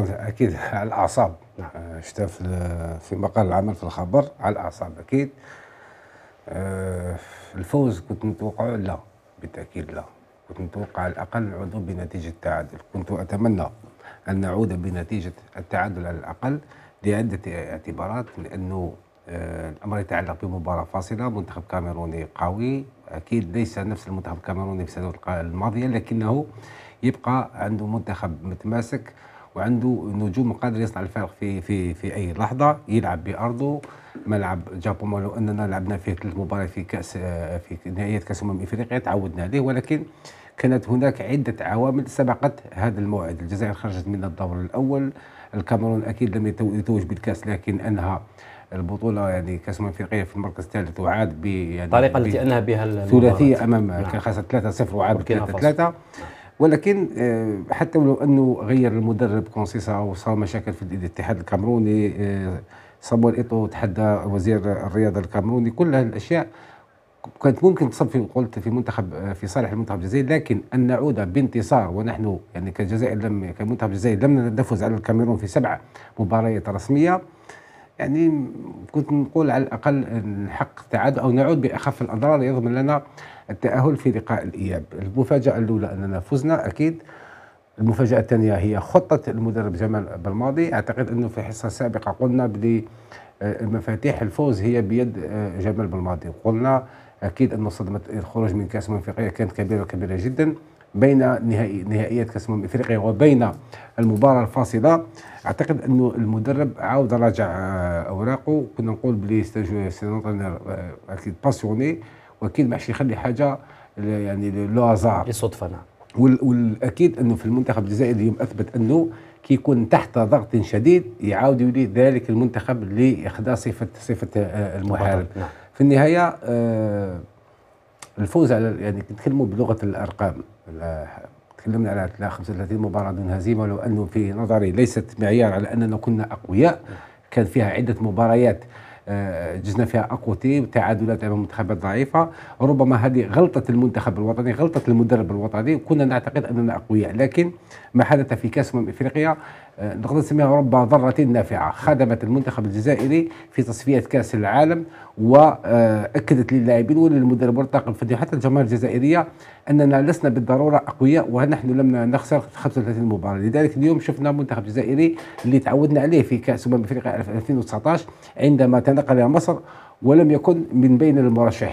اكيد على الاعصاب نعم، شفت في في مقال العمل في الخبر على الاعصاب اكيد آه، الفوز كنت متوقع لا بالتاكيد لا كنت نتوقع على الاقل عضو بنتيجه التعادل كنت اتمنى ان نعود بنتيجه التعادل على الاقل لعده اعتبارات لانه آه، الامر يتعلق بمباراه فاصله منتخب كاميروني قوي اكيد ليس نفس المنتخب الكاميروني في السنوات الماضيه لكنه يبقى عنده منتخب متماسك وعنده نجوم قادر يصنع الفارق في في في اي لحظه يلعب بارضه ملعب جابوما لو اننا لعبنا فيه ثلاث مباريات في كاس في نهائيات كاس امم افريقيا تعودنا عليه ولكن كانت هناك عده عوامل سبقت هذا الموعد الجزائر خرجت من الدور الاول الكاميرون اكيد لم يتوج بالكاس لكن انها البطوله يعني كاس امم افريقيا في المركز الثالث وعاد ب يعني الطريقه التي انهى بها الثلاثيه امام نعم. كان خسر 3-0 وعاد 3-3 ولكن آه، حتى ولو انه غير المدرب كونسيسا وصار مشاكل في الاتحاد الكاميروني آه، صابويل ايتو تحدى وزير الرياضه الكاميروني كل هذه الاشياء كانت ممكن تصب في قلت في منتخب آه، في صالح المنتخب الجزائري لكن ان نعود بانتصار ونحن يعني كجزائر لم كمنتخب الجزائر لم نفوز على الكاميرون في سبع مباريات رسميه يعني كنت نقول على الاقل الحق التعادل او نعود باخف الاضرار يضمن لنا التاهل في لقاء الاياب المفاجاه الاولى اننا فزنا اكيد المفاجاه الثانيه هي خطه المدرب جمال بالماضي اعتقد انه في حصه سابقه قلنا بلي آه، مفاتيح الفوز هي بيد آه، جمال بالماضي قلنا اكيد انه صدمه الخروج من كاس المنفقيه كانت كبيره كبيره جدا بين نهائي نهائيات كاس امم افريقيا وبين المباراه الفاصله اعتقد انه المدرب عاود راجع آه، اوراقه كنا نقول بلي سينتر آه، اكيد باسيوني واكيد ما يخلي حاجه يعني لو هازار للصدفه نعم والاكيد انه في المنتخب الجزائري اليوم اثبت انه كي يكون تحت ضغط شديد يعاود يولي ذلك المنتخب اللي يخدع صفه صفه آه، المحارب نعم. في النهايه الفوز على يعني نتكلموا بلغه الارقام تكلمنا على 35 مباراه دون هزيمه ولو انه في نظري ليست معيار على اننا كنا اقوياء كان فيها عده مباريات آه، جزنا فيها اقوى تيم تعادلات امام منتخبات ضعيفه ربما هذه غلطه المنتخب الوطني غلطه المدرب الوطني كنا نعتقد اننا اقوياء لكن ما حدث في كاس امم افريقيا نقدر نسميها اوروبا ذره نافعه خدمت المنتخب الجزائري في تصفيات كاس العالم واكدت للاعبين وللمدرب والطاقم الفني حتى الجماهير الجزائريه اننا لسنا بالضروره اقوياء ونحن لم نخسر 35 مباراه لذلك اليوم شفنا منتخب جزائري اللي تعودنا عليه في كاس امم افريقيا 2019 عندما تنقل الى مصر ولم يكن من بين المرشحين